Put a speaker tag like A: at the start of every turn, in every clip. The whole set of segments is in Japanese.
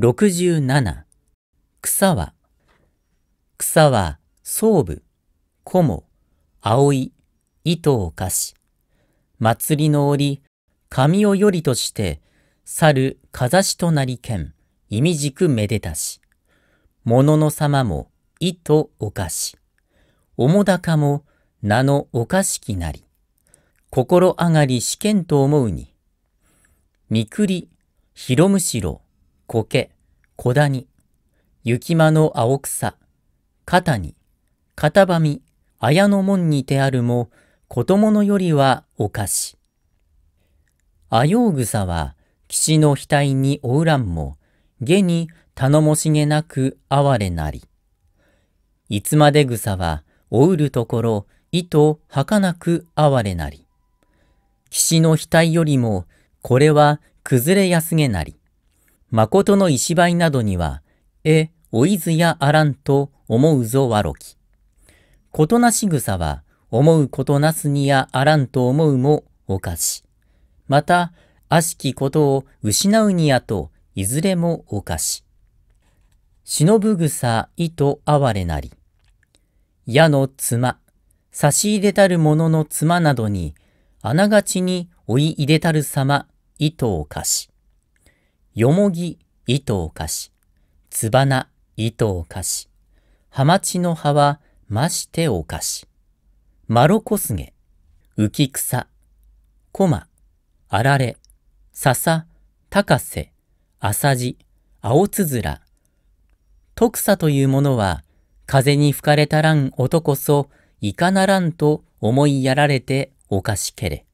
A: 67草は草は総部、古も、葵、糸を貸し、祭りの折、神をよりとして、猿、かざしとなりけん、意味くめでたし、物の様も、糸おかし、おもだかも、名のおかしきなり、心上がり試験と思うに、みくり、ひろむしろ、苔、小谷、雪間の青草、肩に、片ばみ、綾の門にてあるも、子供のよりはおかし。あよう草は、岸の額におうらんも、下に頼もしげなく哀れなり。いつまで草は、おうるところ、糸はかなく哀れなり。岸の額よりも、これは崩れやすげなり。誠の石灰などには、え、おいずやあらんと思うぞわろき。ことなし草は、思うことなすにやあらんと思うもおかし。また、悪しきことを失うにやと、いずれもおかし。忍ぶ草、と哀れなり。矢の妻、差し入れたる者の妻などに、あながちに追い入れたる様、意とをかし。よもぎ、糸をかし。つばな、糸をかし。はまちの葉は、ましておかし。まろこすげ、浮き草。こま、あられ、ささ、たかせ、あさじ、あおつづら。とくさというものは、風に吹かれたらんとこそ、いかならんと思いやられておかしけれ。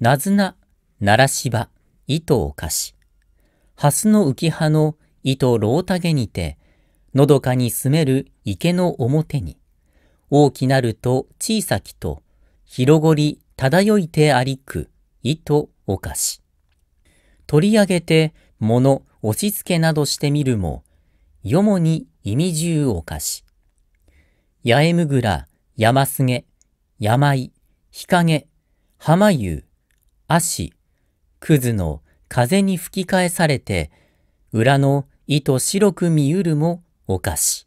A: なずな、ならしば、糸をかし。蓮の浮き葉の糸タゲにて、のどかに住める池の表に、大きなると小さきと、広ごり漂いてありく、糸お菓子。取り上げて、物、押し付けなどしてみるも、よもに意味重お菓子。八重むぐら、山すげ、山い、日陰、浜湯、足、くずの風に吹き返されて、裏の糸白く見ゆるもお菓子。